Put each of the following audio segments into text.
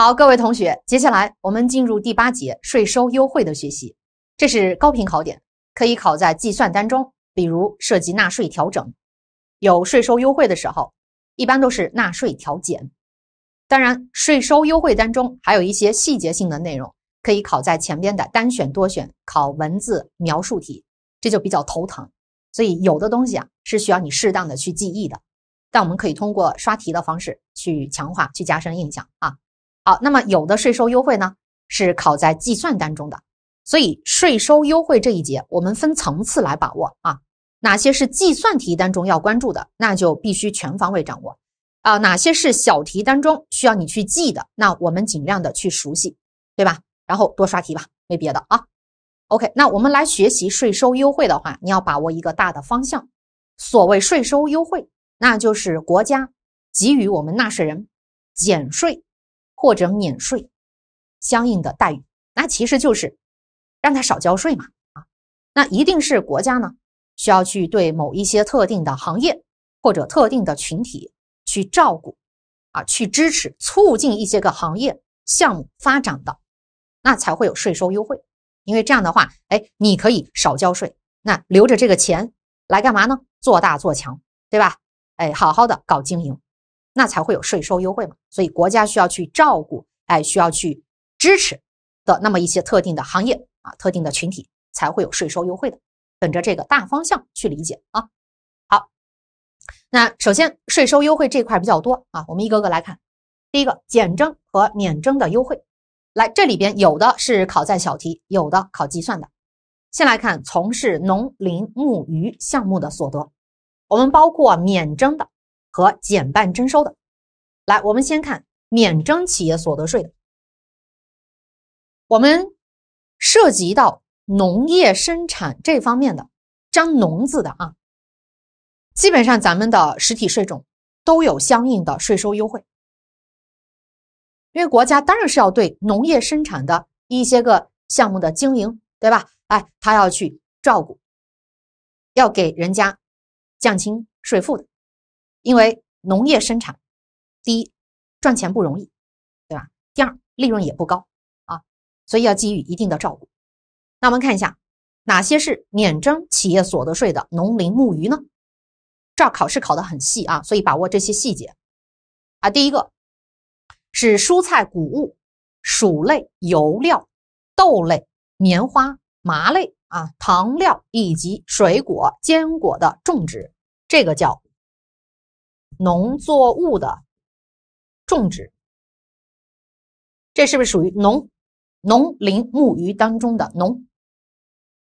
好，各位同学，接下来我们进入第八节税收优惠的学习。这是高频考点，可以考在计算当中，比如涉及纳税调整有税收优惠的时候，一般都是纳税调减。当然，税收优惠当中还有一些细节性的内容，可以考在前边的单选、多选、考文字描述题，这就比较头疼。所以有的东西啊是需要你适当的去记忆的，但我们可以通过刷题的方式去强化、去加深印象啊。好，那么有的税收优惠呢是考在计算当中的，所以税收优惠这一节我们分层次来把握啊，哪些是计算题当中要关注的，那就必须全方位掌握啊，哪些是小题当中需要你去记的，那我们尽量的去熟悉，对吧？然后多刷题吧，没别的啊。OK，那我们来学习税收优惠的话，你要把握一个大的方向，所谓税收优惠，那就是国家给予我们纳税人减税。或者免税，相应的待遇，那其实就是让他少交税嘛啊，那一定是国家呢需要去对某一些特定的行业或者特定的群体去照顾啊，去支持、促进一些个行业项目发展的，那才会有税收优惠。因为这样的话，哎，你可以少交税，那留着这个钱来干嘛呢？做大做强，对吧？哎，好好的搞经营。那才会有税收优惠嘛，所以国家需要去照顾，哎，需要去支持的那么一些特定的行业啊、特定的群体才会有税收优惠的。本着这个大方向去理解啊。好，那首先税收优惠这块比较多啊，我们一个个来看。第一个减征和免征的优惠，来这里边有的是考在小题，有的考计算的。先来看从事农林牧渔项目的所得，我们包括免征的。和减半征收的，来，我们先看免征企业所得税的。我们涉及到农业生产这方面的，沾农字的啊，基本上咱们的实体税种都有相应的税收优惠，因为国家当然是要对农业生产的一些个项目的经营，对吧？哎，他要去照顾，要给人家降轻税负的。因为农业生产，第一赚钱不容易，对吧？第二利润也不高啊，所以要给予一定的照顾。那我们看一下哪些是免征企业所得税的农林牧渔呢？这考试考的很细啊，所以把握这些细节啊。第一个是蔬菜、谷物、薯类、油料、豆类、棉花、麻类啊、糖料以及水果、坚果的种植，这个叫。农作物的种植，这是不是属于农农林牧渔当中的农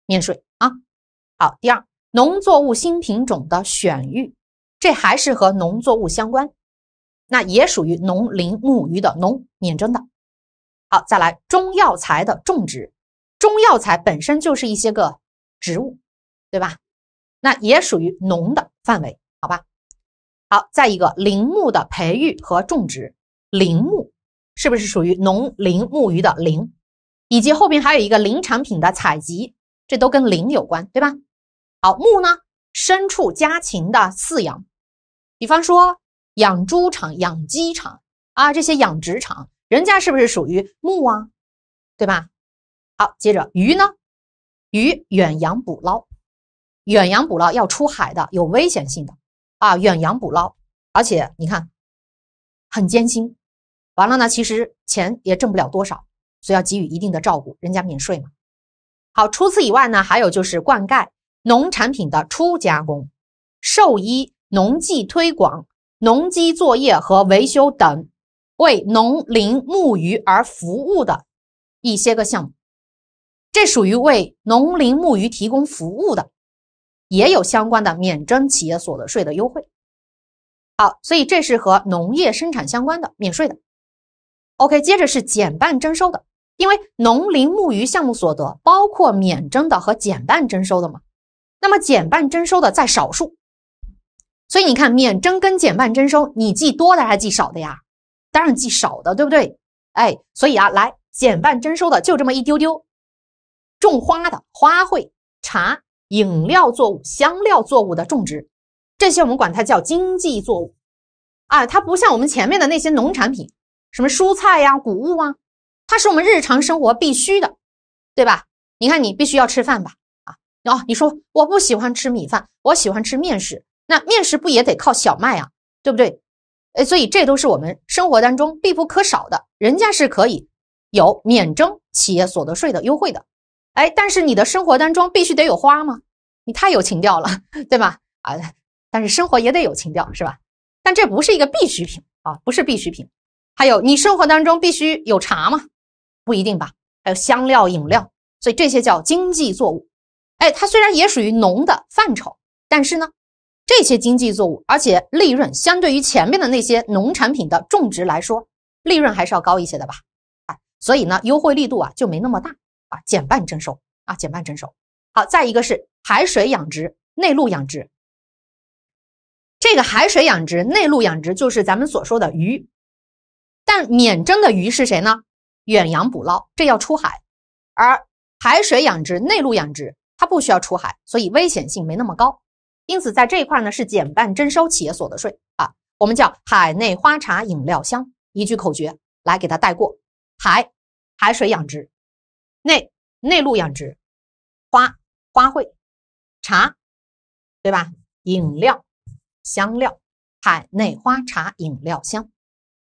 免税啊？好，第二，农作物新品种的选育，这还是和农作物相关，那也属于农林牧渔的农免征的。好，再来，中药材的种植，中药材本身就是一些个植物，对吧？那也属于农的范围，好吧？好，再一个林木的培育和种植，林木是不是属于农林牧渔的林？以及后边还有一个林产品的采集，这都跟林有关，对吧？好，牧呢，牲畜家禽的饲养，比方说养猪场、养鸡场啊，这些养殖场，人家是不是属于牧啊？对吧？好，接着鱼呢，鱼远洋捕捞，远洋捕捞要出海的，有危险性的。啊，远洋捕捞，而且你看，很艰辛，完了呢，其实钱也挣不了多少，所以要给予一定的照顾，人家免税嘛。好，除此以外呢，还有就是灌溉、农产品的初加工、兽医、农技推广、农机作业和维修等，为农林牧渔而服务的一些个项目，这属于为农林牧渔提供服务的。也有相关的免征企业所得税的优惠，好，所以这是和农业生产相关的免税的。OK，接着是减半征收的，因为农林牧渔项目所得包括免征的和减半征收的嘛。那么减半征收的在少数，所以你看免征跟减半征收，你记多的还是记少的呀？当然记少的，对不对？哎，所以啊，来减半征收的就这么一丢丢，种花的花卉、茶。饮料作物、香料作物的种植，这些我们管它叫经济作物，啊，它不像我们前面的那些农产品，什么蔬菜呀、谷物啊，它是我们日常生活必须的，对吧？你看，你必须要吃饭吧，啊，哦，你说我不喜欢吃米饭，我喜欢吃面食，那面食不也得靠小麦啊，对不对？哎，所以这都是我们生活当中必不可少的，人家是可以有免征企业所得税的优惠的。哎，但是你的生活当中必须得有花吗？你太有情调了，对吧？啊，但是生活也得有情调是吧？但这不是一个必需品啊，不是必需品。还有，你生活当中必须有茶吗？不一定吧。还有香料、饮料，所以这些叫经济作物。哎，它虽然也属于农的范畴，但是呢，这些经济作物，而且利润相对于前面的那些农产品的种植来说，利润还是要高一些的吧？哎，所以呢，优惠力度啊就没那么大。啊，减半征收啊，减半征收。好，再一个是海水养殖、内陆养殖。这个海水养殖、内陆养殖就是咱们所说的鱼，但免征的鱼是谁呢？远洋捕捞，这要出海，而海水养殖、内陆养殖它不需要出海，所以危险性没那么高。因此，在这一块呢是减半征收企业所得税啊。我们叫海内花茶饮料香，一句口诀来给它带过：海，海水养殖。内内陆养殖，花花卉，茶，对吧？饮料，香料，海内花茶饮料香，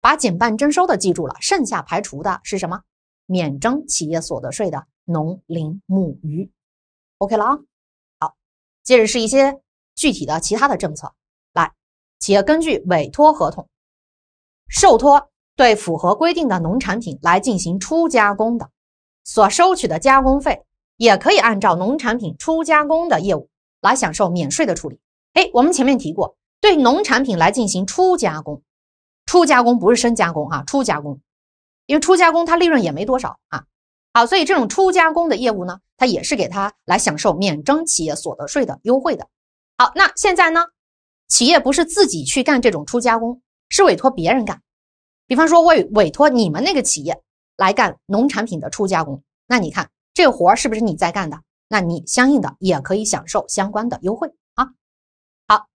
把减半征收的记住了，剩下排除的是什么？免征企业所得税的农林牧渔，OK 了啊。好，接着是一些具体的其他的政策，来，企业根据委托合同，受托对符合规定的农产品来进行初加工的。所收取的加工费也可以按照农产品初加工的业务来享受免税的处理。哎，我们前面提过，对农产品来进行初加工，初加工不是深加工啊，初加工，因为初加工它利润也没多少啊。好，所以这种初加工的业务呢，它也是给他来享受免征企业所得税的优惠的。好，那现在呢，企业不是自己去干这种初加工，是委托别人干，比方说我委委托你们那个企业。来干农产品的初加工，那你看这活儿是不是你在干的？那你相应的也可以享受相关的优惠啊。好，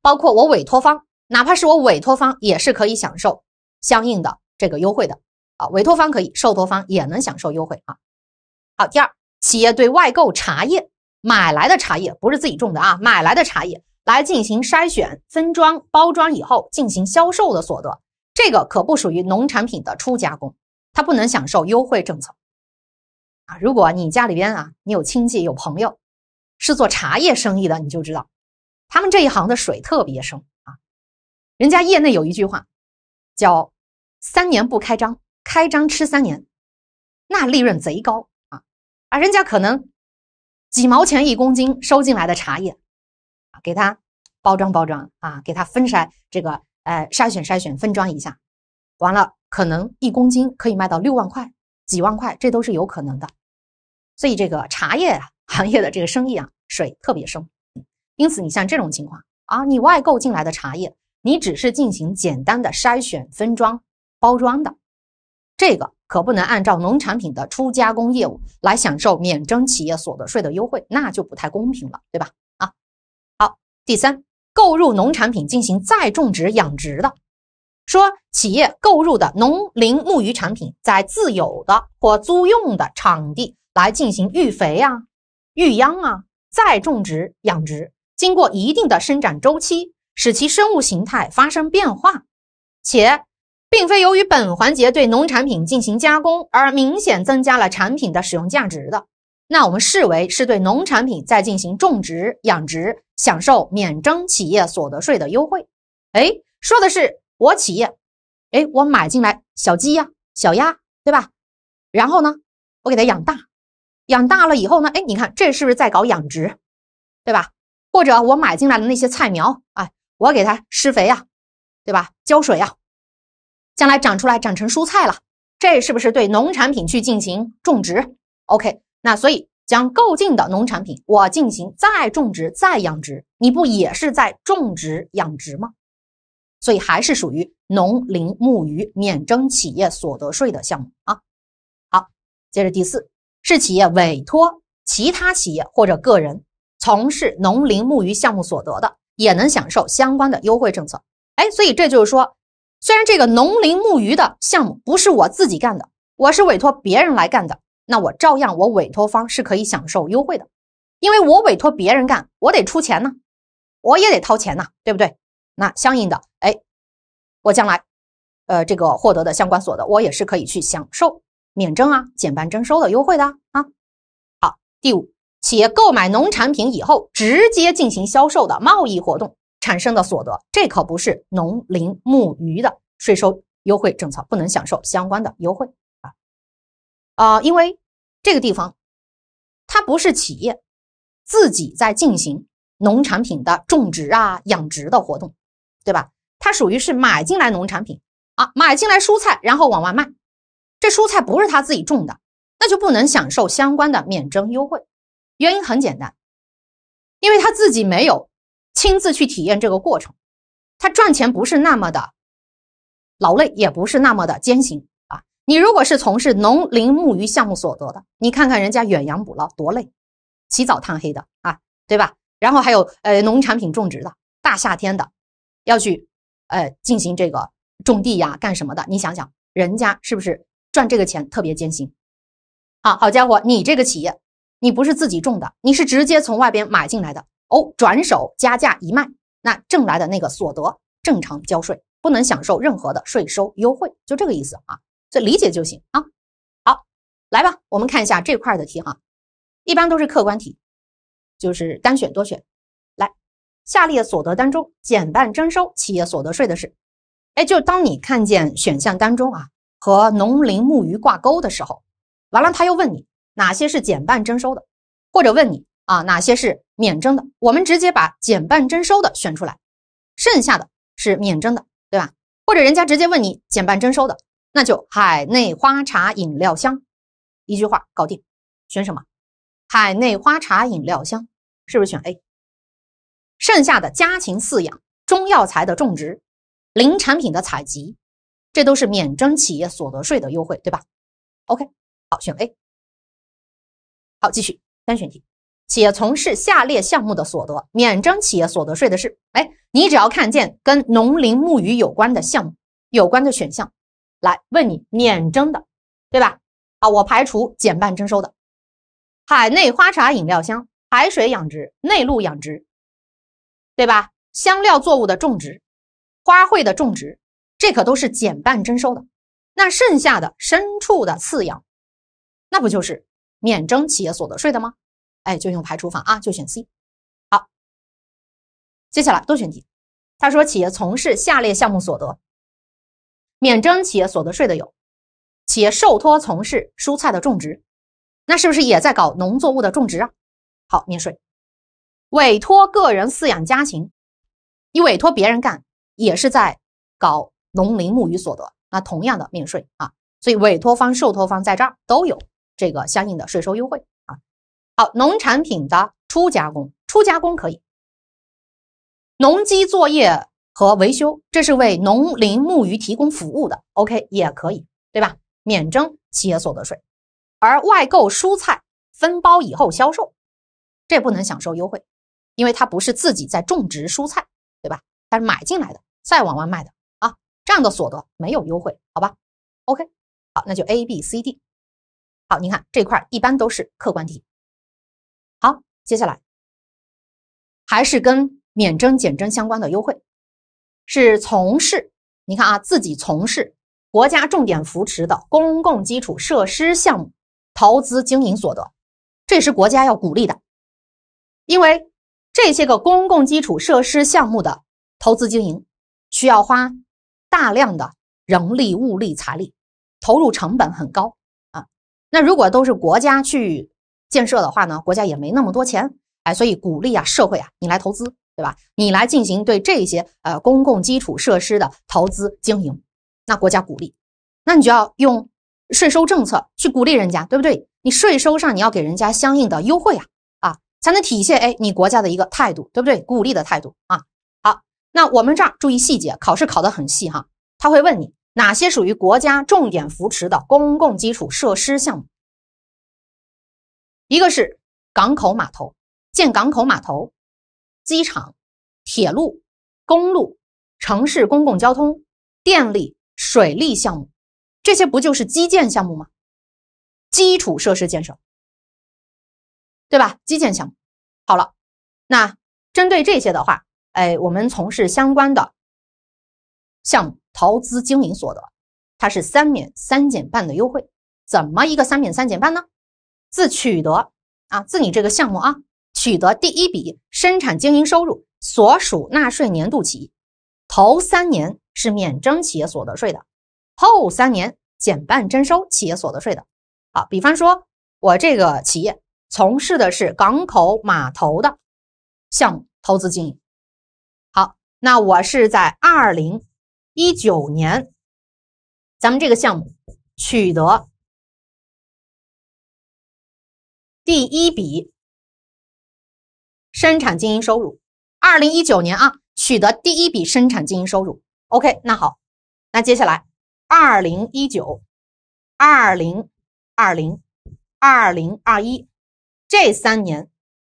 包括我委托方，哪怕是我委托方，也是可以享受相应的这个优惠的啊。委托方可以，受托方也能享受优惠啊。好，第二，企业对外购茶叶买来的茶叶不是自己种的啊，买来的茶叶来进行筛选、分装、包装以后进行销售的所得，这个可不属于农产品的初加工。他不能享受优惠政策，啊！如果你家里边啊，你有亲戚有朋友，是做茶叶生意的，你就知道，他们这一行的水特别深啊。人家业内有一句话，叫“三年不开张，开张吃三年”，那利润贼高啊。啊，人家可能几毛钱一公斤收进来的茶叶，啊，给他包装包装啊，给他分筛这个呃筛选筛选分装一下。完了，可能一公斤可以卖到六万块、几万块，这都是有可能的。所以这个茶叶啊 行业的这个生意啊水特别深。因此，你像这种情况啊，你外购进来的茶叶，你只是进行简单的筛选、分装、包装的，这个可不能按照农产品的初加工业务来享受免征企业所得税的优惠，那就不太公平了，对吧？啊，好，第三，购入农产品进行再种植、养殖的。说企业购入的农林牧渔产品，在自有的或租用的场地来进行育肥啊、育秧啊、再种植养殖，经过一定的生长周期，使其生物形态发生变化，且并非由于本环节对农产品进行加工而明显增加了产品的使用价值的，那我们视为是对农产品在进行种植养殖，享受免征企业所得税的优惠。哎，说的是。我企业，哎，我买进来小鸡呀、小鸭，对吧？然后呢，我给它养大，养大了以后呢，哎，你看这是不是在搞养殖，对吧？或者我买进来的那些菜苗，哎，我给它施肥呀，对吧？浇水呀，将来长出来长成蔬菜了，这是不是对农产品去进行种植？OK，那所以将购进的农产品我进行再种植、再养殖，你不也是在种植养殖吗？所以还是属于农林牧渔免征企业所得税的项目啊。好，接着第四是企业委托其他企业或者个人从事农林牧渔项目所得的，也能享受相关的优惠政策。哎，所以这就是说，虽然这个农林牧渔的项目不是我自己干的，我是委托别人来干的，那我照样我委托方是可以享受优惠的，因为我委托别人干，我得出钱呢，我也得掏钱呐，对不对？那相应的，哎，我将来，呃，这个获得的相关所得，我也是可以去享受免征啊、减半征收的优惠的啊。好，第五，企业购买农产品以后直接进行销售的贸易活动产生的所得，这可不是农林牧渔的税收优惠政策，不能享受相关的优惠啊啊，因为这个地方它不是企业自己在进行农产品的种植啊、养殖的活动。对吧？他属于是买进来农产品啊，买进来蔬菜，然后往外卖。这蔬菜不是他自己种的，那就不能享受相关的免征优惠。原因很简单，因为他自己没有亲自去体验这个过程，他赚钱不是那么的劳累，也不是那么的艰辛啊。你如果是从事农林牧渔项目所得的，你看看人家远洋捕捞多累，起早贪黑的啊，对吧？然后还有呃农产品种植的，大夏天的。要去，呃，进行这个种地呀，干什么的？你想想，人家是不是赚这个钱特别艰辛？好好家伙，你这个企业，你不是自己种的，你是直接从外边买进来的哦，转手加价一卖，那挣来的那个所得，正常交税，不能享受任何的税收优惠，就这个意思啊，所以理解就行啊。好，来吧，我们看一下这块的题哈，一般都是客观题，就是单选、多选。下列所得单中减半征收企业所得税的是，哎，就当你看见选项当中啊和农林牧渔挂钩的时候，完了他又问你哪些是减半征收的，或者问你啊哪些是免征的，我们直接把减半征收的选出来，剩下的是免征的，对吧？或者人家直接问你减半征收的，那就海内花茶饮料香，一句话搞定，选什么？海内花茶饮料香是不是选 A？剩下的家禽饲养、中药材的种植、林产品的采集，这都是免征企业所得税的优惠，对吧？OK，好，选 A。好，继续单选题，企业从事下列项目的所得免征企业所得税的是？哎，你只要看见跟农林牧渔有关的项目、有关的选项，来问你免征的，对吧？啊，我排除减半征收的，海内花茶饮料箱、海水养殖、内陆养殖。对吧？香料作物的种植、花卉的种植，这可都是减半征收的。那剩下的牲畜的饲养，那不就是免征企业所得税的吗？哎，就用排除法啊，就选 C。好，接下来多选题，他说企业从事下列项目所得，免征企业所得税的有：企业受托从事蔬菜的种植，那是不是也在搞农作物的种植啊？好，免税。委托个人饲养家禽，你委托别人干也是在搞农林牧渔所得，那同样的免税啊。所以委托方、受托方在这儿都有这个相应的税收优惠啊。好，农产品的初加工，初加工可以；农机作业和维修，这是为农林牧渔提供服务的，OK 也可以，对吧？免征企业所得税。而外购蔬菜分包以后销售，这不能享受优惠。因为它不是自己在种植蔬菜，对吧？它是买进来的，再往外卖的啊，这样的所得没有优惠，好吧？OK，好，那就 A、B、C、D。好，你看这块一般都是客观题。好，接下来还是跟免征、减征相关的优惠，是从事你看啊，自己从事国家重点扶持的公共基础设施项目投资经营所得，这是国家要鼓励的，因为。这些个公共基础设施项目的投资经营，需要花大量的人力、物力、财力，投入成本很高啊。那如果都是国家去建设的话呢，国家也没那么多钱，哎，所以鼓励啊，社会啊，你来投资，对吧？你来进行对这些呃公共基础设施的投资经营，那国家鼓励，那你就要用税收政策去鼓励人家，对不对？你税收上你要给人家相应的优惠啊。才能体现哎，你国家的一个态度，对不对？鼓励的态度啊。好，那我们这儿注意细节，考试考得很细哈。他会问你哪些属于国家重点扶持的公共基础设施项目？一个是港口码头，建港口码头、机场、铁路、公路、城市公共交通、电力、水利项目，这些不就是基建项目吗？基础设施建设。对吧？基建项目，好了，那针对这些的话，哎，我们从事相关的项目投资经营所得，它是三免三减半的优惠。怎么一个三免三减半呢？自取得啊，自你这个项目啊取得第一笔生产经营收入所属纳税年度起，头三年是免征企业所得税的，后三年减半征收企业所得税的。啊，比方说我这个企业。从事的是港口码头的项目投资经营。好，那我是在二零一九年，咱们这个项目取得第一笔生产经营收入。二零一九年啊，取得第一笔生产经营收入。OK，那好，那接下来二零一九、二零二零、二零二一。这三年，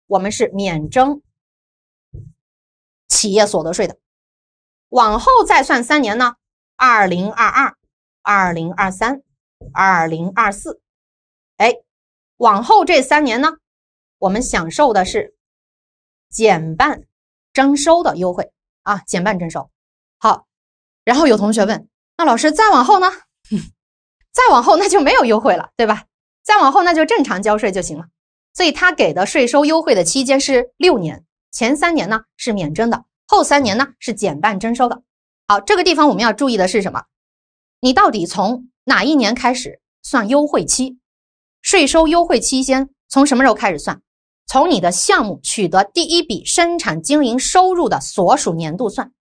我们是免征企业所得税的。往后再算三年呢？二零二二、二零二三、二零二四。哎，往后这三年呢，我们享受的是减半征收的优惠啊，减半征收。好，然后有同学问，那老师再往后呢？再往后那就没有优惠了，对吧？再往后那就正常交税就行了。所以它给的税收优惠的期间是六年，前三年呢是免征的，后三年呢是减半征收的。好，这个地方我们要注意的是什么？你到底从哪一年开始算优惠期？税收优惠期间从什么时候开始算？从你的项目取得第一笔生产经营收入的所属年度算，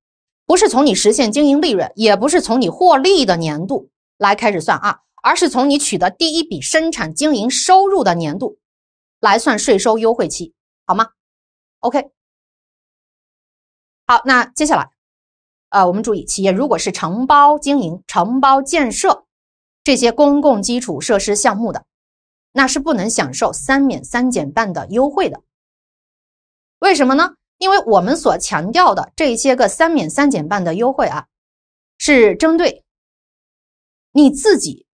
不是从你实现经营利润，也不是从你获利的年度来开始算啊，而是从你取得第一笔生产经营收入的年度。来算税收优惠期，好吗？OK，好，那接下来，呃，我们注意，企业如果是承包经营、承包建设这些公共基础设施项目的，那是不能享受三免三减半的优惠的。为什么呢？因为我们所强调的这些个三免三减半的优惠啊，是针对你自己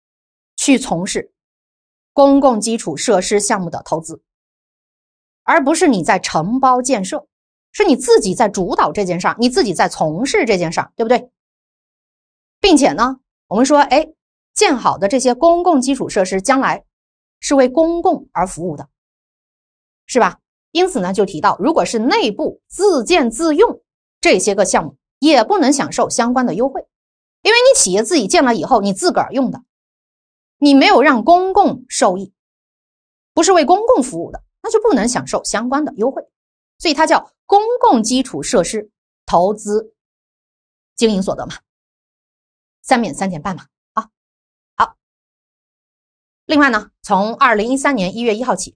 去从事。公共基础设施项目的投资，而不是你在承包建设，是你自己在主导这件事儿，你自己在从事这件事儿，对不对？并且呢，我们说，哎，建好的这些公共基础设施将来是为公共而服务的，是吧？因此呢，就提到，如果是内部自建自用这些个项目，也不能享受相关的优惠，因为你企业自己建了以后，你自个儿用的。你没有让公共受益，不是为公共服务的，那就不能享受相关的优惠，所以它叫公共基础设施投资经营所得嘛，三免三减半嘛。啊，好。另外呢，从二零一三年一月一号起，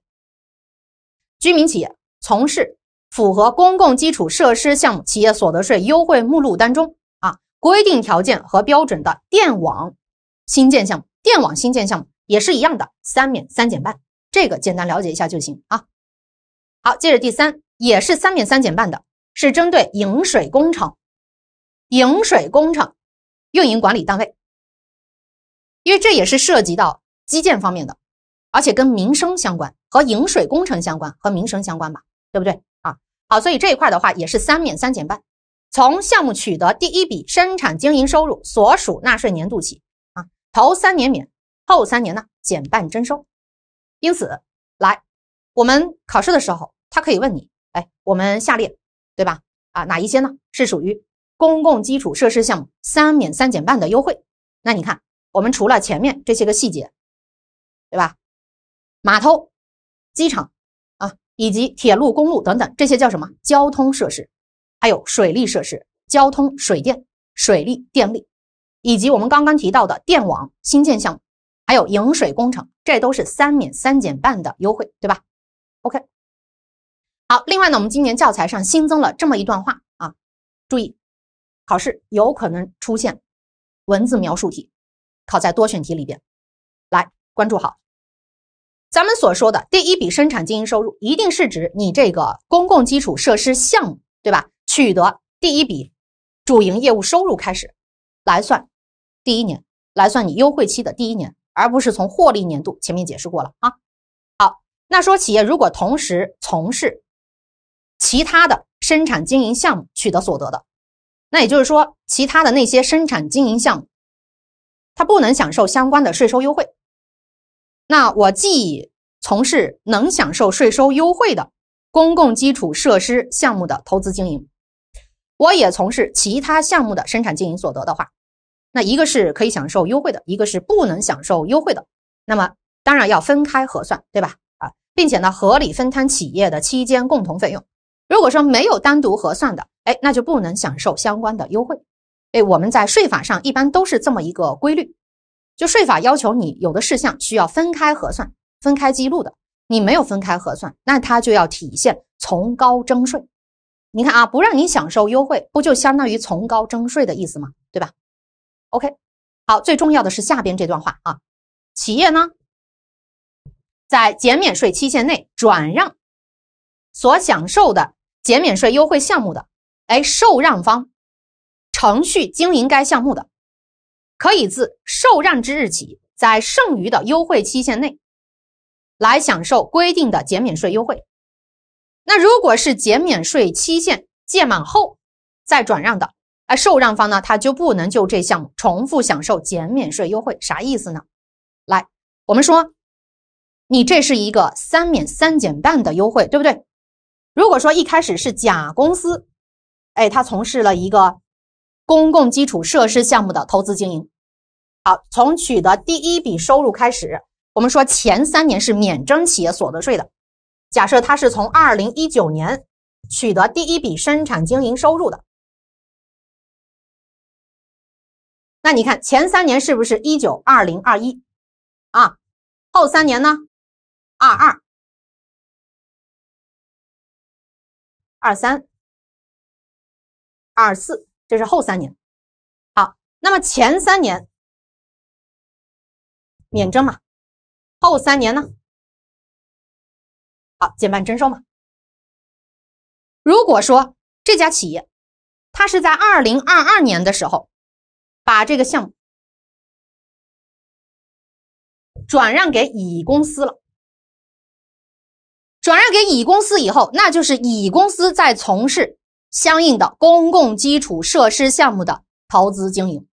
居民企业从事符合公共基础设施项目企业所得税优惠目录当中啊规定条件和标准的电网。新建项目，电网新建项目也是一样的，三免三减半，这个简单了解一下就行啊。好，接着第三也是三免三减半的，是针对饮水工程，饮水工程运营管理单位，因为这也是涉及到基建方面的，而且跟民生相关，和饮水工程相关，和民生相关吧，对不对啊？好，所以这一块的话也是三免三减半，从项目取得第一笔生产经营收入所属纳税年度起。头三年免，后三年呢减半征收。因此，来我们考试的时候，他可以问你：哎，我们下列对吧？啊，哪一些呢是属于公共基础设施项目三免三减半的优惠？那你看，我们除了前面这些个细节，对吧？码头、机场啊，以及铁路、公路等等，这些叫什么？交通设施，还有水利设施，交通、水电、水利、电力。以及我们刚刚提到的电网新建项目，还有引水工程，这都是三免三减半的优惠，对吧？OK，好。另外呢，我们今年教材上新增了这么一段话啊，注意，考试有可能出现文字描述题，考在多选题里边。来关注好，咱们所说的第一笔生产经营收入，一定是指你这个公共基础设施项目，对吧？取得第一笔主营业务收入开始来算。第一年来算你优惠期的第一年，而不是从获利年度。前面解释过了啊。好，那说企业如果同时从事其他的生产经营项目取得所得的，那也就是说，其他的那些生产经营项目，它不能享受相关的税收优惠。那我既从事能享受税收优惠的公共基础设施项目的投资经营，我也从事其他项目的生产经营所得的话。那一个是可以享受优惠的，一个是不能享受优惠的，那么当然要分开核算，对吧？啊，并且呢，合理分摊企业的期间共同费用。如果说没有单独核算的，哎，那就不能享受相关的优惠。哎，我们在税法上一般都是这么一个规律，就税法要求你有的事项需要分开核算、分开记录的，你没有分开核算，那它就要体现从高征税。你看啊，不让你享受优惠，不就相当于从高征税的意思吗？对吧？OK，好，最重要的是下边这段话啊，企业呢在减免税期限内转让所享受的减免税优惠项目的，哎，受让方程序经营该项目的，可以自受让之日起，在剩余的优惠期限内来享受规定的减免税优惠。那如果是减免税期限届满后再转让的，而受让方呢，他就不能就这项目重复享受减免税优惠，啥意思呢？来，我们说，你这是一个三免三减半的优惠，对不对？如果说一开始是甲公司，哎，他从事了一个公共基础设施项目的投资经营，好，从取得第一笔收入开始，我们说前三年是免征企业所得税的。假设他是从二零一九年取得第一笔生产经营收入的。那你看，前三年是不是一九二零二一啊？后三年呢？二二、二三、二四，这是后三年。好，那么前三年免征嘛，后三年呢？好，减半征收嘛。如果说这家企业，它是在二零二二年的时候。把这个项目转让给乙公司了。转让给乙公司以后，那就是乙公司在从事相应的公共基础设施项目的投资经营。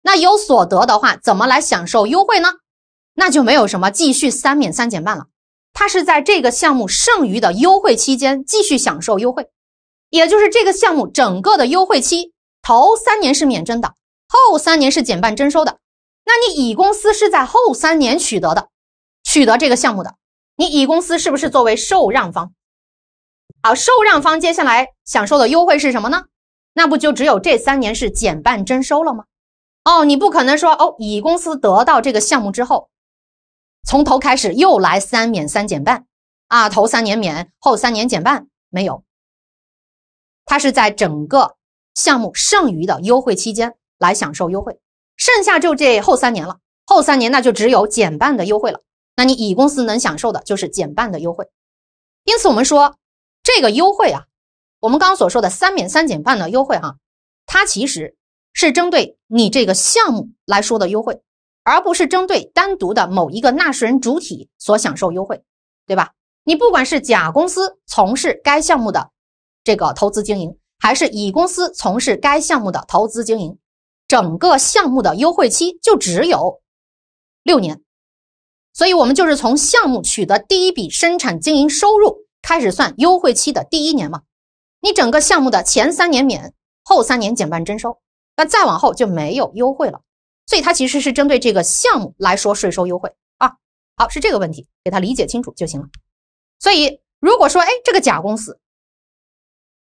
那有所得的话，怎么来享受优惠呢？那就没有什么继续三免三减半了。它是在这个项目剩余的优惠期间继续享受优惠，也就是这个项目整个的优惠期头三年是免征的。后三年是减半征收的，那你乙公司是在后三年取得的，取得这个项目的，你乙公司是不是作为受让方？好，受让方接下来享受的优惠是什么呢？那不就只有这三年是减半征收了吗？哦，你不可能说哦，乙公司得到这个项目之后，从头开始又来三免三减半啊，头三年免，后三年减半，没有，它是在整个项目剩余的优惠期间。来享受优惠，剩下就这后三年了。后三年那就只有减半的优惠了。那你乙公司能享受的就是减半的优惠。因此，我们说这个优惠啊，我们刚刚所说的三免三减半的优惠哈，它其实是针对你这个项目来说的优惠，而不是针对单独的某一个纳税人主体所享受优惠，对吧？你不管是甲公司从事该项目的这个投资经营，还是乙公司从事该项目的投资经营。整个项目的优惠期就只有六年，所以我们就是从项目取得第一笔生产经营收入开始算优惠期的第一年嘛。你整个项目的前三年免，后三年减半征收，那再往后就没有优惠了。所以它其实是针对这个项目来说税收优惠啊。好，是这个问题，给他理解清楚就行了。所以如果说哎，这个甲公司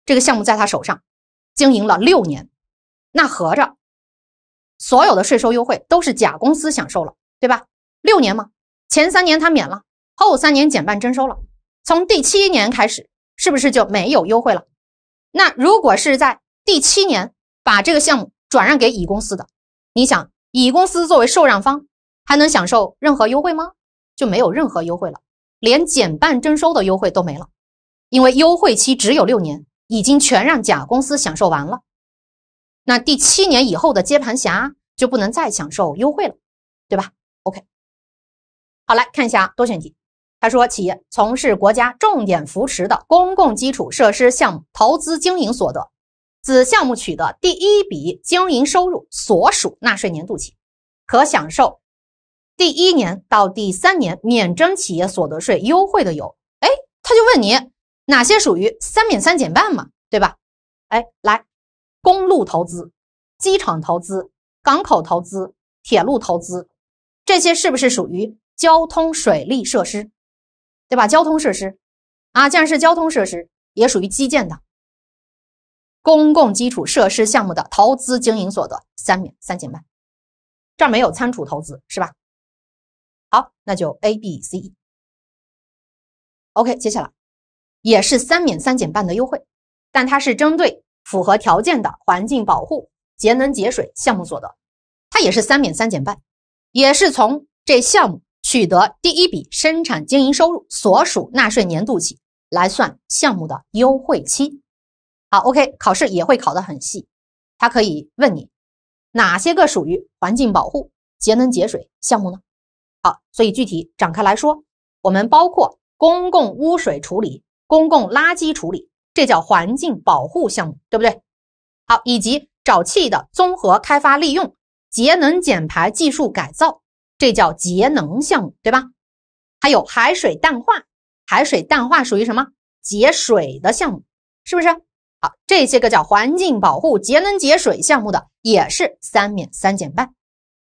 这个项目在他手上经营了六年，那合着。所有的税收优惠都是甲公司享受了，对吧？六年嘛，前三年他免了，后三年减半征收了。从第七年开始，是不是就没有优惠了？那如果是在第七年把这个项目转让给乙公司的，你想，乙公司作为受让方，还能享受任何优惠吗？就没有任何优惠了，连减半征收的优惠都没了，因为优惠期只有六年，已经全让甲公司享受完了。那第七年以后的接盘侠就不能再享受优惠了，对吧？OK，好来看一下多选题。他说，企业从事国家重点扶持的公共基础设施项目投资经营所得，自项目取得第一笔经营收入所属纳税年度起，可享受第一年到第三年免征企业所得税优惠的有，哎，他就问你哪些属于三免三减半嘛，对吧？哎，来。公路投资、机场投资、港口投资、铁路投资，这些是不是属于交通水利设施？对吧？交通设施，啊，既然是交通设施，也属于基建的公共基础设施项目的投资经营所得三免三减半，这儿没有仓储投资是吧？好，那就 A、B、C。OK，接下来也是三免三减半的优惠，但它是针对。符合条件的环境保护、节能节水项目所得，它也是三免三减半，也是从这项目取得第一笔生产经营收入所属纳税年度起来算项目的优惠期。好，OK，考试也会考得很细，它可以问你哪些个属于环境保护、节能节水项目呢？好，所以具体展开来说，我们包括公共污水处理、公共垃圾处理。这叫环境保护项目，对不对？好，以及沼气的综合开发利用、节能减排技术改造，这叫节能项目，对吧？还有海水淡化，海水淡化属于什么？节水的项目，是不是？好，这些个叫环境保护、节能节水项目的，也是三免三减半。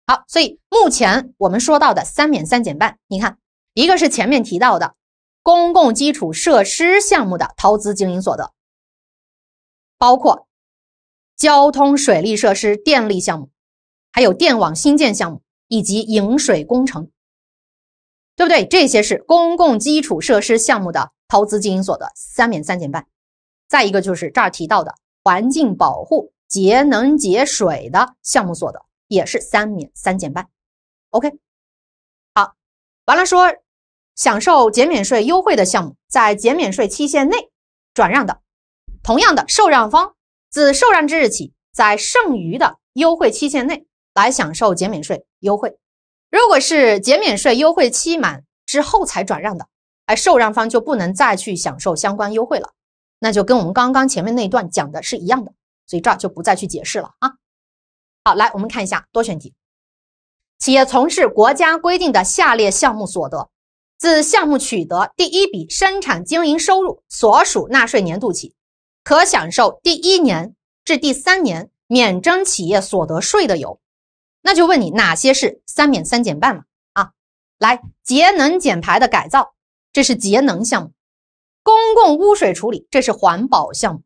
好，所以目前我们说到的三免三减半，你看，一个是前面提到的。公共基础设施项目的投资经营所得，包括交通、水利设施、电力项目，还有电网新建项目以及引水工程，对不对？这些是公共基础设施项目的投资经营所得，三免三减半。再一个就是这儿提到的环境保护、节能节水的项目所得，也是三免三减半。OK，好，完了说。享受减免税优惠的项目，在减免税期限内转让的，同样的，受让方自受让之日起，在剩余的优惠期限内来享受减免税优惠。如果是减免税优惠期满之后才转让的，哎，受让方就不能再去享受相关优惠了，那就跟我们刚刚前面那段讲的是一样的，所以这儿就不再去解释了啊。好，来我们看一下多选题，企业从事国家规定的下列项目所得。自项目取得第一笔生产经营收入所属纳税年度起，可享受第一年至第三年免征企业所得税的有，那就问你哪些是三免三减半嘛？啊，来节能减排的改造，这是节能项目；公共污水处理，这是环保项目；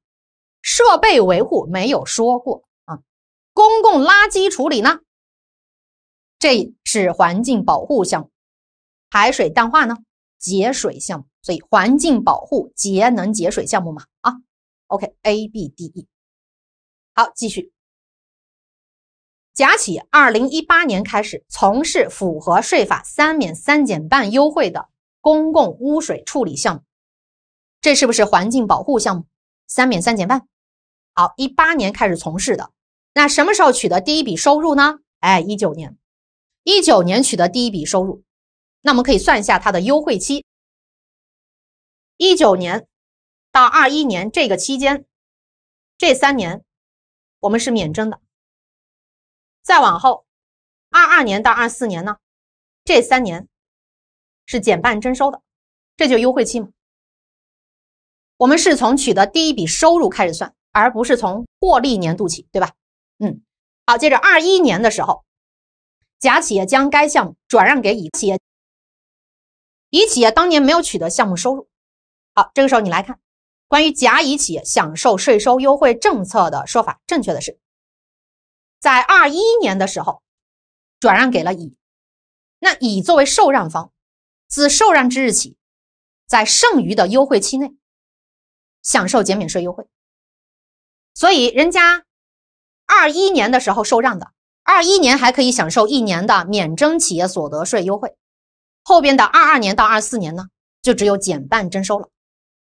设备维护没有说过啊；公共垃圾处理呢，这是环境保护项目。海水淡化呢，节水项目，所以环境保护、节能节水项目嘛啊。OK，ABDE。好，继续。甲企二零一八年开始从事符合税法三免三减半优惠的公共污水处理项目，这是不是环境保护项目？三免三减半。好，一八年开始从事的，那什么时候取得第一笔收入呢？哎，一九年，一九年取得第一笔收入。那我们可以算一下它的优惠期。一九年到二一年这个期间，这三年我们是免征的。再往后，二二年到二四年呢，这三年是减半征收的，这就优惠期嘛。我们是从取得第一笔收入开始算，而不是从获利年度起，对吧？嗯，好。接着二一年的时候，甲企业将该项目转让给乙企业。乙企业当年没有取得项目收入，好，这个时候你来看，关于甲乙企业享受税收优惠政策的说法，正确的是，在二一年的时候，转让给了乙，那乙作为受让方，自受让之日起，在剩余的优惠期内，享受减免税优惠。所以，人家二一年的时候受让的，二一年还可以享受一年的免征企业所得税优惠。后边的二二年到二四年呢，就只有减半征收了。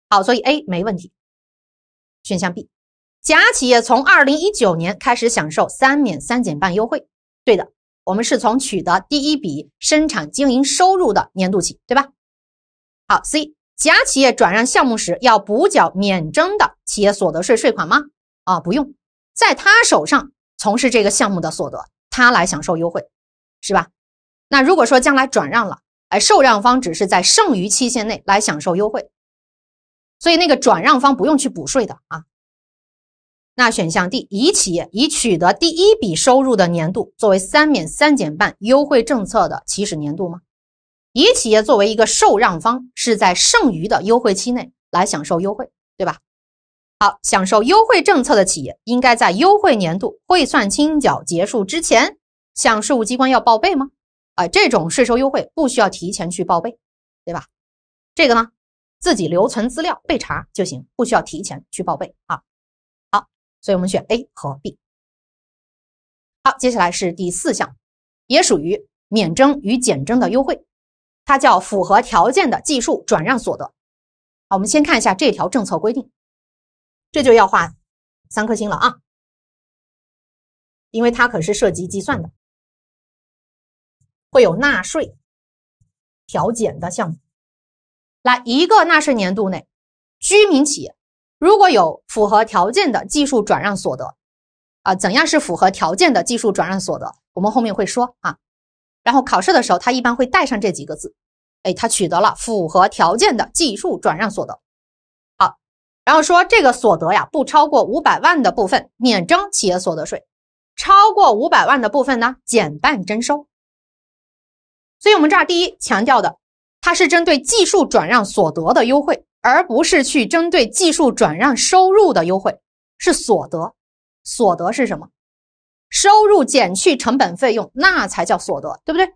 好，所以 A 没问题。选项 B，甲企业从二零一九年开始享受三免三减半优惠，对的，我们是从取得第一笔生产经营收入的年度起，对吧？好，C，甲企业转让项目时要补缴免征的企业所得税税款吗？啊，不用，在他手上从事这个项目的所得，他来享受优惠，是吧？那如果说将来转让了，受让方只是在剩余期限内来享受优惠，所以那个转让方不用去补税的啊。那选项 D，乙企业已取得第一笔收入的年度作为三免三减半优惠政策的起始年度吗？乙企业作为一个受让方，是在剩余的优惠期内来享受优惠，对吧？好，享受优惠政策的企业应该在优惠年度汇算清缴结束之前向税务机关要报备吗？啊，这种税收优惠不需要提前去报备，对吧？这个呢，自己留存资料备查就行，不需要提前去报备啊。好，所以我们选 A 和 B。好，接下来是第四项，也属于免征与减征的优惠，它叫符合条件的技术转让所得。好，我们先看一下这条政策规定，这就要画三颗星了啊，因为它可是涉及计算的。会有纳税调减的项目，来一个纳税年度内，居民企业如果有符合条件的技术转让所得，啊，怎样是符合条件的技术转让所得？我们后面会说啊。然后考试的时候，他一般会带上这几个字，哎，他取得了符合条件的技术转让所得。好，然后说这个所得呀，不超过五百万的部分免征企业所得税，超过五百万的部分呢，减半征收。所以，我们这儿第一强调的，它是针对技术转让所得的优惠，而不是去针对技术转让收入的优惠。是所得，所得是什么？收入减去成本费用，那才叫所得，对不对？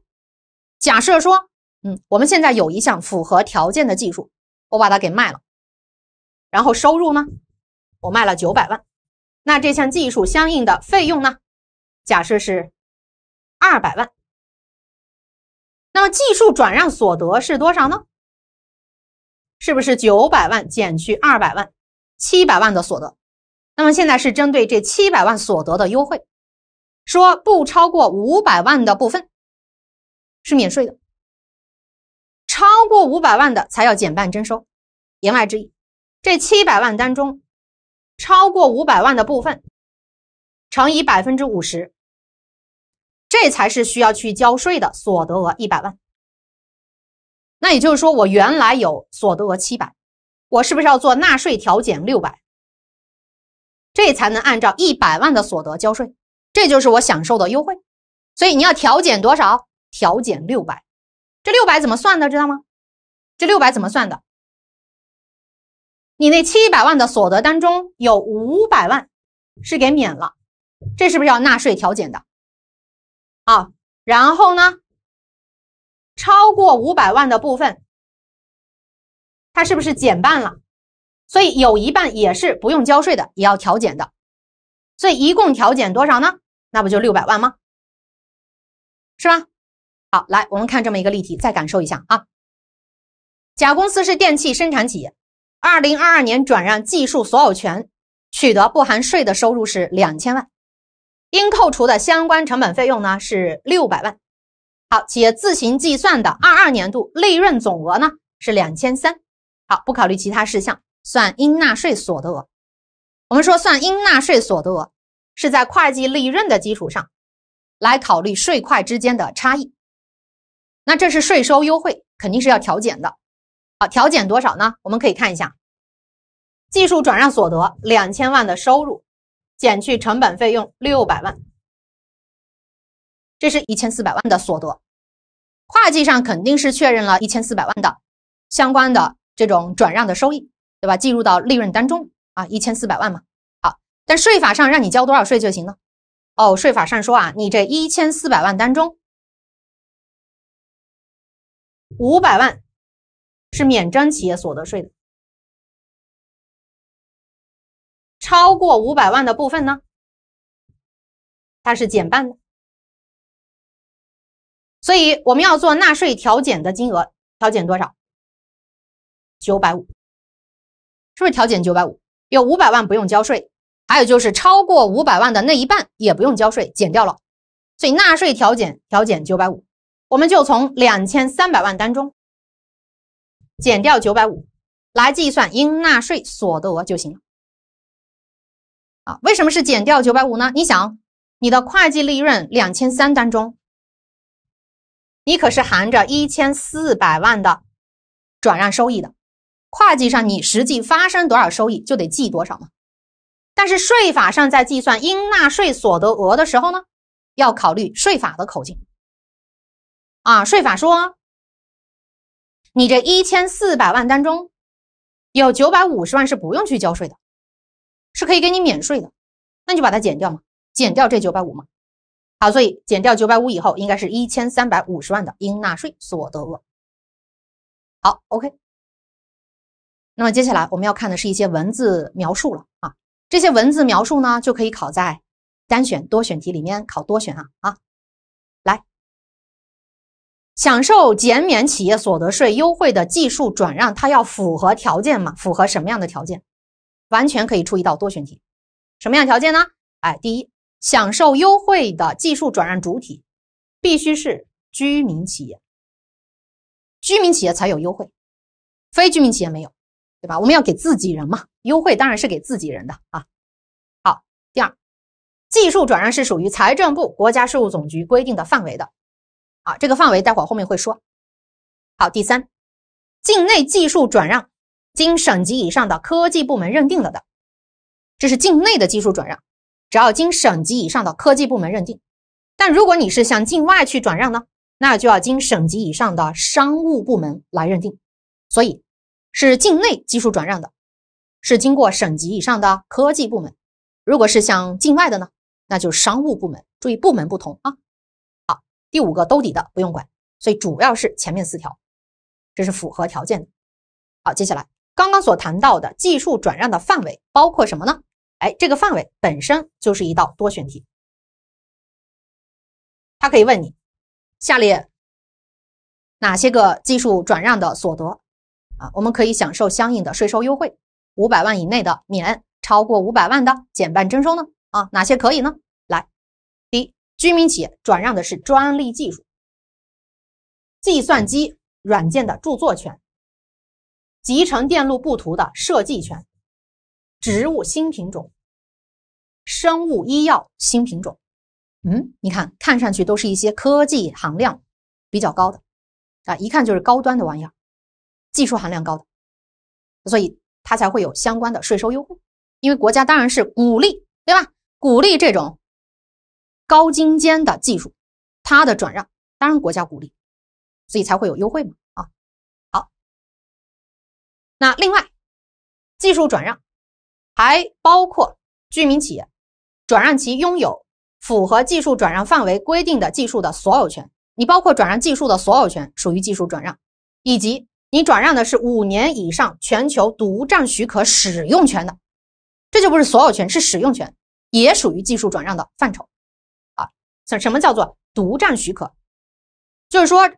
假设说，嗯，我们现在有一项符合条件的技术，我把它给卖了，然后收入呢，我卖了九百万，那这项技术相应的费用呢，假设是二百万。那么技术转让所得是多少呢？是不是九百万减去二百万，七百万的所得？那么现在是针对这七百万所得的优惠，说不超过五百万的部分是免税的，超过五百万的才要减半征收。言外之意，这七百万当中超过五百万的部分乘以百分之五十。这才是需要去交税的所得额一百万，那也就是说我原来有所得额七百，我是不是要做纳税调减六百？这才能按照一百万的所得交税，这就是我享受的优惠。所以你要调减多少？调减六百。这六百怎么算的？知道吗？这六百怎么算的？你那七百万的所得当中有五百万是给免了，这是不是要纳税调减的？啊，然后呢？超过五百万的部分，它是不是减半了？所以有一半也是不用交税的，也要调减的。所以一共调减多少呢？那不就六百万吗？是吧？好，来我们看这么一个例题，再感受一下啊。甲公司是电器生产企业，二零二二年转让技术所有权取得不含税的收入是两千万。应扣除的相关成本费用呢是六百万，好，企业自行计算的二二年度利润总额呢是两千三，好，不考虑其他事项，算应纳税所得额。我们说算应纳税所得额是在会计利润的基础上来考虑税块之间的差异，那这是税收优惠，肯定是要调减的。好，调减多少呢？我们可以看一下，技术转让所得两千万的收入。减去成本费用六百万，这是一千四百万的所得，会计上肯定是确认了一千四百万的相关的这种转让的收益，对吧？计入到利润当中啊，一千四百万嘛。好，但税法上让你交多少税就行呢？哦，税法上说啊，你这一千四百万当中，五百万是免征企业所得税的。超过五百万的部分呢，它是减半的，所以我们要做纳税调减的金额，调减多少？九百五，是不是调减九百五？有五百万不用交税，还有就是超过五百万的那一半也不用交税，减掉了，所以纳税调减调减九百五，我们就从两千三百万当中减掉九百五，来计算应纳税所得额就行了。为什么是减掉九百五呢？你想，你的会计利润两千三当中，你可是含着一千四百万的转让收益的。会计上你实际发生多少收益就得记多少嘛。但是税法上在计算应纳税所得额的时候呢，要考虑税法的口径。啊，税法说，你这一千四百万当中，有九百五十万是不用去交税的。是可以给你免税的，那就把它减掉嘛，减掉这九百五嘛。好，所以减掉九百五以后，应该是一千三百五十万的应纳税所得额。好，OK。那么接下来我们要看的是一些文字描述了啊，这些文字描述呢，就可以考在单选、多选题里面考多选啊啊。来，享受减免企业所得税优惠的技术转让，它要符合条件嘛？符合什么样的条件？完全可以出一道多选题，什么样条件呢？哎，第一，享受优惠的技术转让主体必须是居民企业，居民企业才有优惠，非居民企业没有，对吧？我们要给自己人嘛，优惠当然是给自己人的啊。好，第二，技术转让是属于财政部、国家税务总局规定的范围的，啊，这个范围待会儿后面会说。好，第三，境内技术转让。经省级以上的科技部门认定了的，这是境内的技术转让，只要经省级以上的科技部门认定。但如果你是向境外去转让呢，那就要经省级以上的商务部门来认定。所以，是境内技术转让的，是经过省级以上的科技部门；如果是向境外的呢，那就是商务部门。注意部门不同啊。好，第五个兜底的不用管，所以主要是前面四条，这是符合条件的。好，接下来。刚刚所谈到的技术转让的范围包括什么呢？哎，这个范围本身就是一道多选题，它可以问你下列哪些个技术转让的所得啊，我们可以享受相应的税收优惠，五百万以内的免，超过五百万的减半征收呢？啊，哪些可以呢？来，第一，居民企业转让的是专利技术、计算机软件的著作权。集成电路布图的设计权，植物新品种，生物医药新品种，嗯，你看看上去都是一些科技含量比较高的啊，一看就是高端的玩意儿，技术含量高的，所以它才会有相关的税收优惠，因为国家当然是鼓励，对吧？鼓励这种高精尖的技术，它的转让当然国家鼓励，所以才会有优惠嘛。那另外，技术转让还包括居民企业转让其拥有符合技术转让范围规定的技术的所有权，你包括转让技术的所有权属于技术转让，以及你转让的是五年以上全球独占许可使用权的，这就不是所有权，是使用权，也属于技术转让的范畴。啊，什什么叫做独占许可？就是说，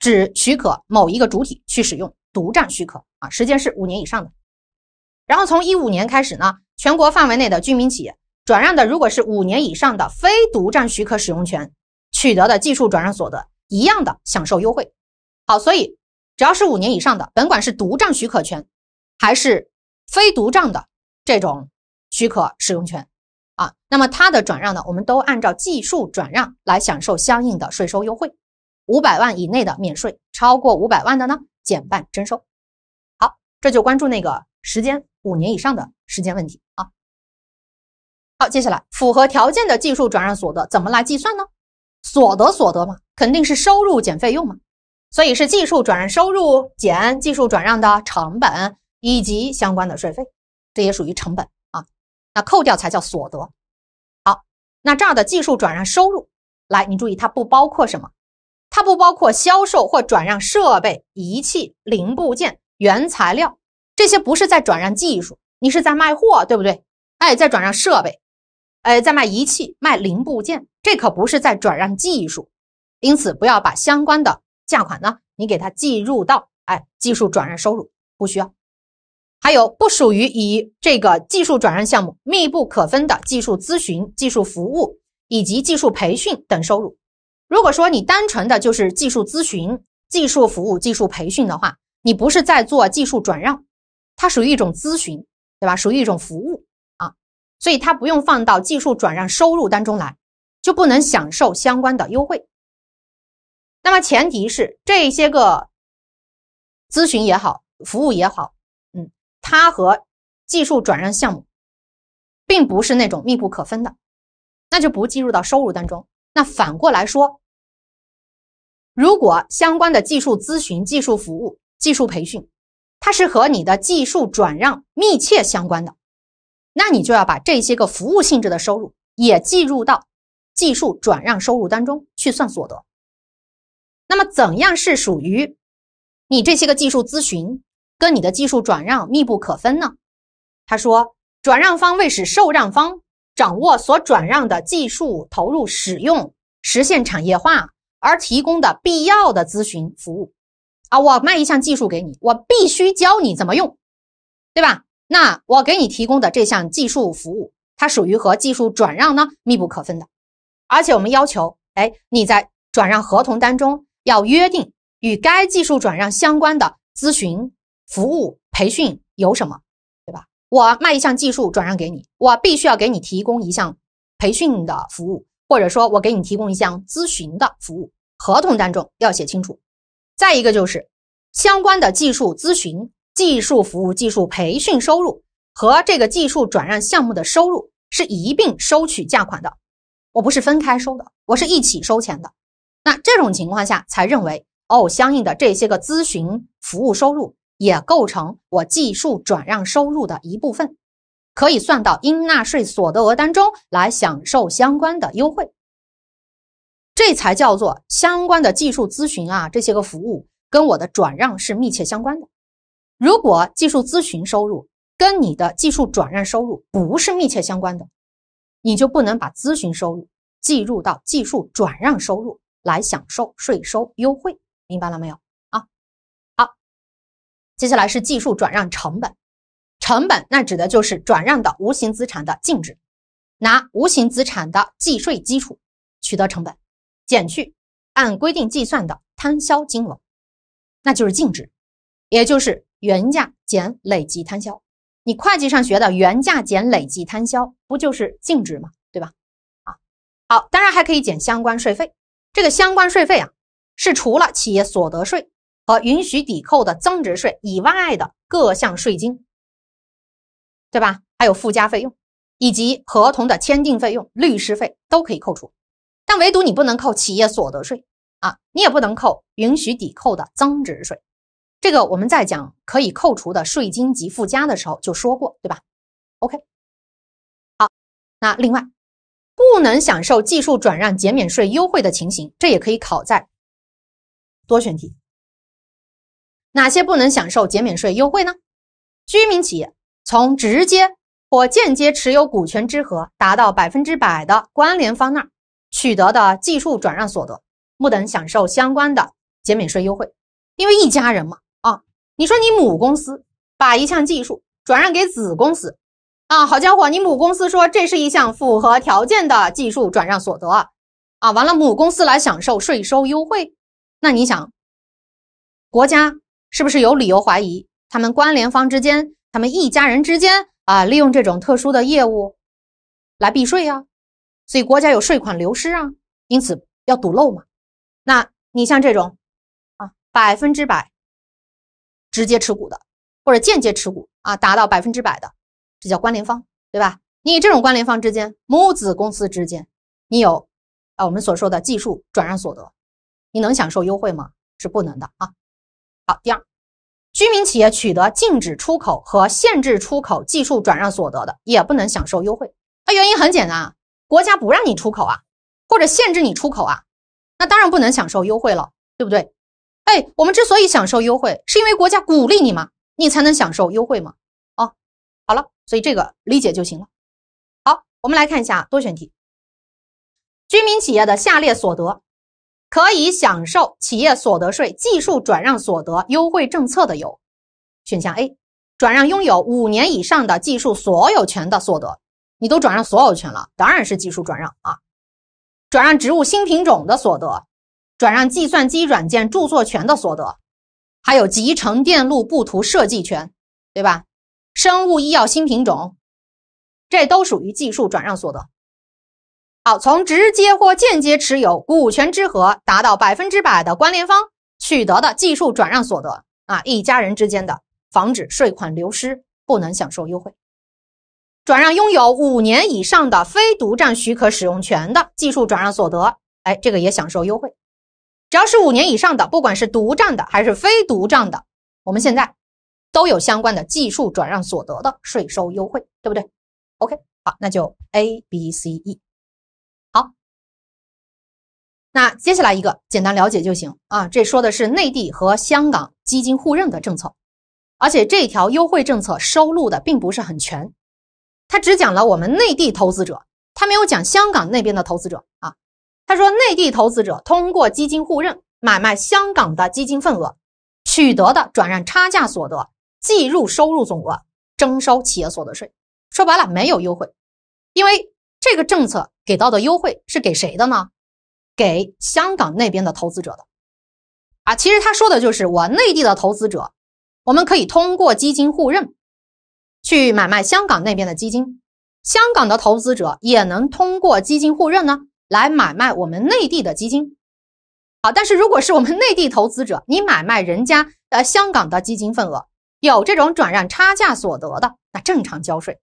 只许可某一个主体去使用。独占许可啊，时间是五年以上的。然后从一五年开始呢，全国范围内的居民企业转让的，如果是五年以上的非独占许可使用权取得的技术转让所得，一样的享受优惠。好，所以只要是五年以上的，甭管是独占许可权还是非独占的这种许可使用权啊，那么它的转让呢，我们都按照技术转让来享受相应的税收优惠。五百万以内的免税，超过五百万的呢？减半征收，好，这就关注那个时间五年以上的时间问题啊。好，接下来符合条件的技术转让所得怎么来计算呢？所得所得嘛，肯定是收入减费用嘛，所以是技术转让收入减技术转让的成本以及相关的税费，这也属于成本啊，那扣掉才叫所得。好，那这儿的技术转让收入，来，你注意它不包括什么？它不包括销售或转让设备、仪器、零部件、原材料，这些不是在转让技术，你是在卖货，对不对？哎，在转让设备，哎，在卖仪器、卖零部件，这可不是在转让技术，因此不要把相关的价款呢，你给它计入到哎技术转让收入，不需要。还有不属于以这个技术转让项目密不可分的技术咨询、技术服务以及技术培训等收入。如果说你单纯的就是技术咨询、技术服务、技术培训的话，你不是在做技术转让，它属于一种咨询，对吧？属于一种服务啊，所以它不用放到技术转让收入当中来，就不能享受相关的优惠。那么前提是这些个咨询也好，服务也好，嗯，它和技术转让项目并不是那种密不可分的，那就不计入到收入当中。那反过来说。如果相关的技术咨询、技术服务、技术培训，它是和你的技术转让密切相关的，那你就要把这些个服务性质的收入也计入到技术转让收入当中去算所得。那么，怎样是属于你这些个技术咨询跟你的技术转让密不可分呢？他说，转让方为使受让方掌握所转让的技术投入使用，实现产业化。而提供的必要的咨询服务，啊，我卖一项技术给你，我必须教你怎么用，对吧？那我给你提供的这项技术服务，它属于和技术转让呢密不可分的。而且我们要求，哎，你在转让合同当中要约定与该技术转让相关的咨询服务、培训有什么，对吧？我卖一项技术转让给你，我必须要给你提供一项培训的服务。或者说，我给你提供一项咨询的服务，合同当中要写清楚。再一个就是相关的技术咨询、技术服务、技术培训收入和这个技术转让项目的收入是一并收取价款的，我不是分开收的，我是一起收钱的。那这种情况下才认为哦，相应的这些个咨询服务收入也构成我技术转让收入的一部分。可以算到应纳税所得额当中来享受相关的优惠，这才叫做相关的技术咨询啊这些个服务跟我的转让是密切相关的。如果技术咨询收入跟你的技术转让收入不是密切相关的，你就不能把咨询收入计入到技术转让收入来享受税收优惠，明白了没有？啊，好，接下来是技术转让成本。成本那指的就是转让的无形资产的净值，拿无形资产的计税基础取得成本减去按规定计算的摊销金额，那就是净值，也就是原价减累计摊销。你会计上学的原价减累计摊销不就是净值吗？对吧？啊，好，当然还可以减相关税费。这个相关税费啊，是除了企业所得税和允许抵扣的增值税以外的各项税金。对吧？还有附加费用，以及合同的签订费用、律师费都可以扣除，但唯独你不能扣企业所得税啊，你也不能扣允许抵扣的增值税。这个我们在讲可以扣除的税金及附加的时候就说过，对吧？OK，好，那另外不能享受技术转让减免税优惠的情形，这也可以考在多选题。哪些不能享受减免税优惠呢？居民企业。从直接或间接持有股权之和达到百分之百的关联方那儿取得的技术转让所得，不能享受相关的减免税优惠，因为一家人嘛啊！你说你母公司把一项技术转让给子公司，啊，好家伙，你母公司说这是一项符合条件的技术转让所得啊，啊，完了，母公司来享受税收优惠，那你想，国家是不是有理由怀疑他们关联方之间？他们一家人之间啊，利用这种特殊的业务来避税啊，所以国家有税款流失啊，因此要堵漏嘛。那你像这种啊，百分之百直接持股的或者间接持股啊，达到百分之百的，这叫关联方，对吧？你这种关联方之间，母子公司之间，你有啊我们所说的技术转让所得，你能享受优惠吗？是不能的啊。好，第二。居民企业取得禁止出口和限制出口技术转让所得的，也不能享受优惠。那原因很简单，国家不让你出口啊，或者限制你出口啊，那当然不能享受优惠了，对不对？哎，我们之所以享受优惠，是因为国家鼓励你嘛，你才能享受优惠嘛。哦，好了，所以这个理解就行了。好，我们来看一下多选题，居民企业的下列所得。可以享受企业所得税技术转让所得优惠政策的有：选项 A，转让拥有五年以上的技术所有权的所得，你都转让所有权了，当然是技术转让啊；转让植物新品种的所得，转让计算机软件著作权的所得，还有集成电路布图设计权，对吧？生物医药新品种，这都属于技术转让所得。好，从直接或间接持有股权之和达到百分之百的关联方取得的技术转让所得啊，一家人之间的防止税款流失不能享受优惠。转让拥有五年以上的非独占许可使用权的技术转让所得，哎，这个也享受优惠。只要是五年以上的，不管是独占的还是非独占的，我们现在都有相关的技术转让所得的税收优惠，对不对？OK，好，那就 A、B、C、E。那接下来一个简单了解就行啊，这说的是内地和香港基金互认的政策，而且这条优惠政策收录的并不是很全，他只讲了我们内地投资者，他没有讲香港那边的投资者啊。他说内地投资者通过基金互认买卖香港的基金份额，取得的转让差价所得计入收入总额，征收企业所得税。说白了没有优惠，因为这个政策给到的优惠是给谁的呢？给香港那边的投资者的啊，其实他说的就是我内地的投资者，我们可以通过基金互认去买卖香港那边的基金，香港的投资者也能通过基金互认呢来买卖我们内地的基金。好，但是如果是我们内地投资者，你买卖人家呃香港的基金份额，有这种转让差价所得的，那正常交税。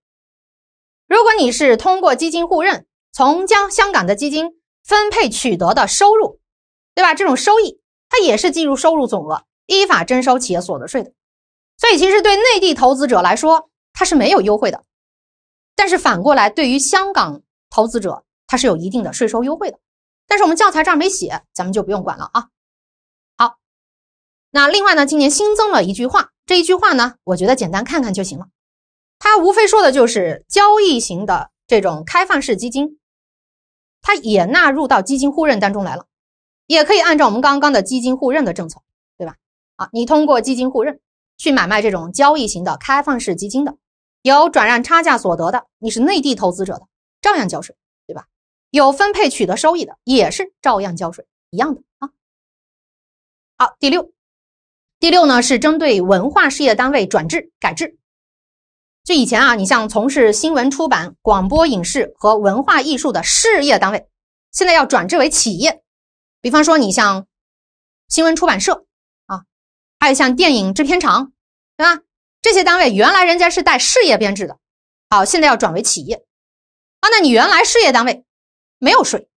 如果你是通过基金互认从将香港的基金，分配取得的收入，对吧？这种收益它也是计入收入总额，依法征收企业所得税的。所以，其实对内地投资者来说，它是没有优惠的。但是反过来，对于香港投资者，它是有一定的税收优惠的。但是我们教材这儿没写，咱们就不用管了啊。好，那另外呢，今年新增了一句话，这一句话呢，我觉得简单看看就行了。它无非说的就是交易型的这种开放式基金。它也纳入到基金互认当中来了，也可以按照我们刚刚的基金互认的政策，对吧？啊，你通过基金互认去买卖这种交易型的开放式基金的，有转让差价所得的，你是内地投资者的，照样交税，对吧？有分配取得收益的，也是照样交税，一样的啊。好，第六，第六呢是针对文化事业单位转制改制。就以前啊，你像从事新闻出版、广播影视和文化艺术的事业单位，现在要转制为企业。比方说，你像新闻出版社啊，还有像电影制片厂，对吧？这些单位原来人家是带事业编制的，好，现在要转为企业啊。那你原来事业单位没有税，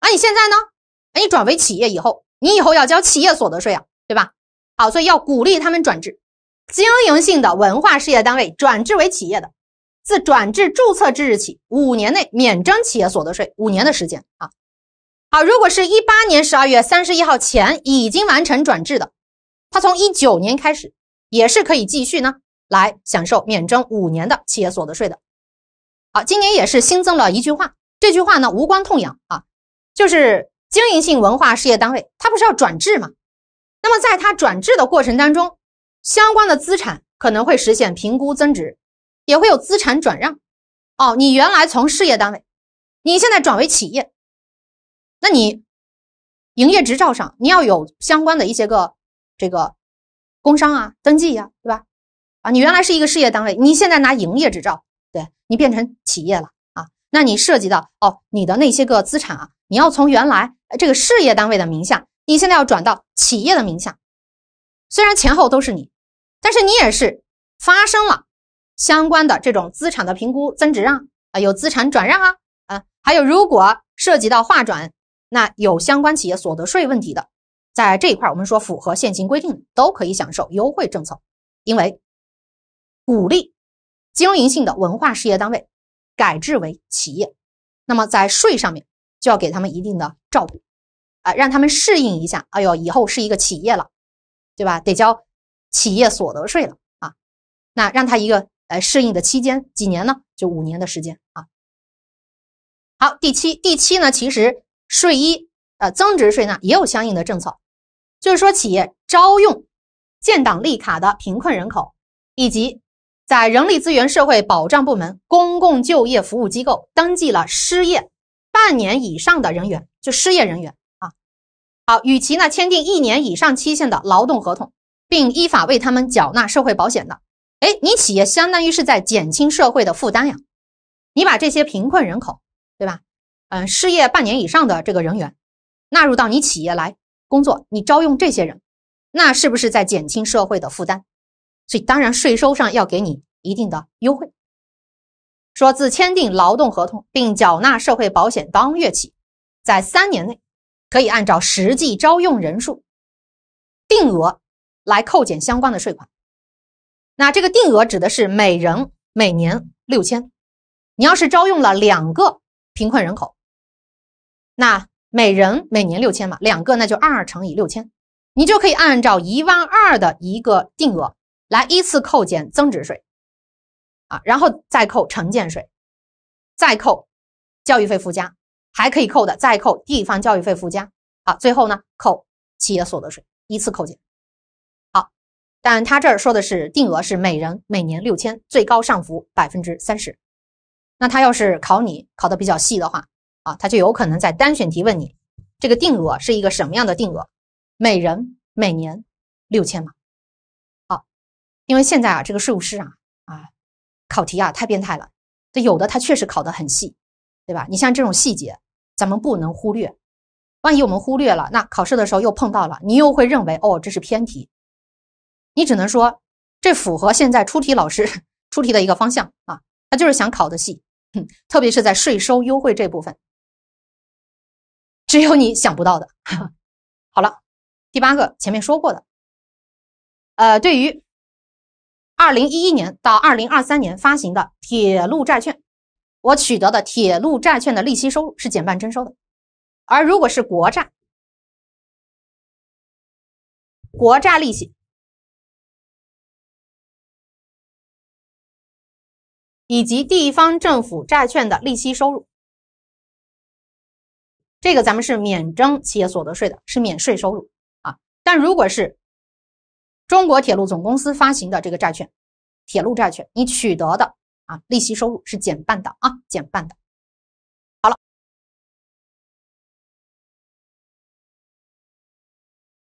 啊，你现在呢？你转为企业以后，你以后要交企业所得税啊，对吧？好，所以要鼓励他们转制。经营性的文化事业单位转制为企业的，自转制注册之日起五年内免征企业所得税，五年的时间啊。好，如果是一八年十二月三十一号前已经完成转制的，他从一九年开始也是可以继续呢来享受免征五年的企业所得税的。好，今年也是新增了一句话，这句话呢无关痛痒啊，就是经营性文化事业单位，它不是要转制吗？那么在它转制的过程当中。相关的资产可能会实现评估增值，也会有资产转让。哦，你原来从事业单位，你现在转为企业，那你营业执照上你要有相关的一些个这个工商啊登记呀，对吧？啊，你原来是一个事业单位，你现在拿营业执照，对你变成企业了啊？那你涉及到哦，你的那些个资产啊，你要从原来这个事业单位的名下，你现在要转到企业的名下，虽然前后都是你。但是你也是发生了相关的这种资产的评估增值啊，啊，有资产转让啊，啊，还有如果涉及到划转，那有相关企业所得税问题的，在这一块儿我们说符合现行规定都可以享受优惠政策，因为鼓励金融、银的文化事业单位改制为企业，那么在税上面就要给他们一定的照顾啊，让他们适应一下。哎呦，以后是一个企业了，对吧？得交。企业所得税了啊，那让他一个呃适应的期间几年呢？就五年的时间啊。好，第七第七呢，其实税一呃增值税呢也有相应的政策，就是说企业招用建档立卡的贫困人口，以及在人力资源社会保障部门公共就业服务机构登记了失业半年以上的人员，就失业人员啊。好，与其呢签订一年以上期限的劳动合同。并依法为他们缴纳社会保险的，哎，你企业相当于是在减轻社会的负担呀。你把这些贫困人口，对吧？嗯，失业半年以上的这个人员，纳入到你企业来工作，你招用这些人，那是不是在减轻社会的负担？所以，当然税收上要给你一定的优惠。说自签订劳动合同并缴纳社会保险当月起，在三年内，可以按照实际招用人数定额。来扣减相关的税款，那这个定额指的是每人每年六千，你要是招用了两个贫困人口，那每人每年六千嘛，两个那就二乘以六千，你就可以按照一万二的一个定额来依次扣减增值税，啊，然后再扣城建税，再扣教育费附加，还可以扣的，再扣地方教育费附加，好，最后呢，扣企业所得税，依次扣减。但他这儿说的是定额是每人每年六千，最高上浮百分之三十。那他要是考你考的比较细的话啊，他就有可能在单选题问你这个定额是一个什么样的定额，每人每年六千嘛。好，因为现在啊这个税务师啊啊考题啊太变态了，这有的他确实考得很细，对吧？你像这种细节咱们不能忽略，万一我们忽略了，那考试的时候又碰到了，你又会认为哦这是偏题。你只能说，这符合现在出题老师 出题的一个方向啊，他就是想考的细，特别是在税收优惠这部分，只有你想不到的。好了，第八个前面说过的，呃，对于二零一一年到二零二三年发行的铁路债券，我取得的铁路债券的利息收入是减半征收的，而如果是国债，国债利息。以及地方政府债券的利息收入，这个咱们是免征企业所得税的，是免税收入啊。但如果是中国铁路总公司发行的这个债券，铁路债券，你取得的啊利息收入是减半的啊，减半的。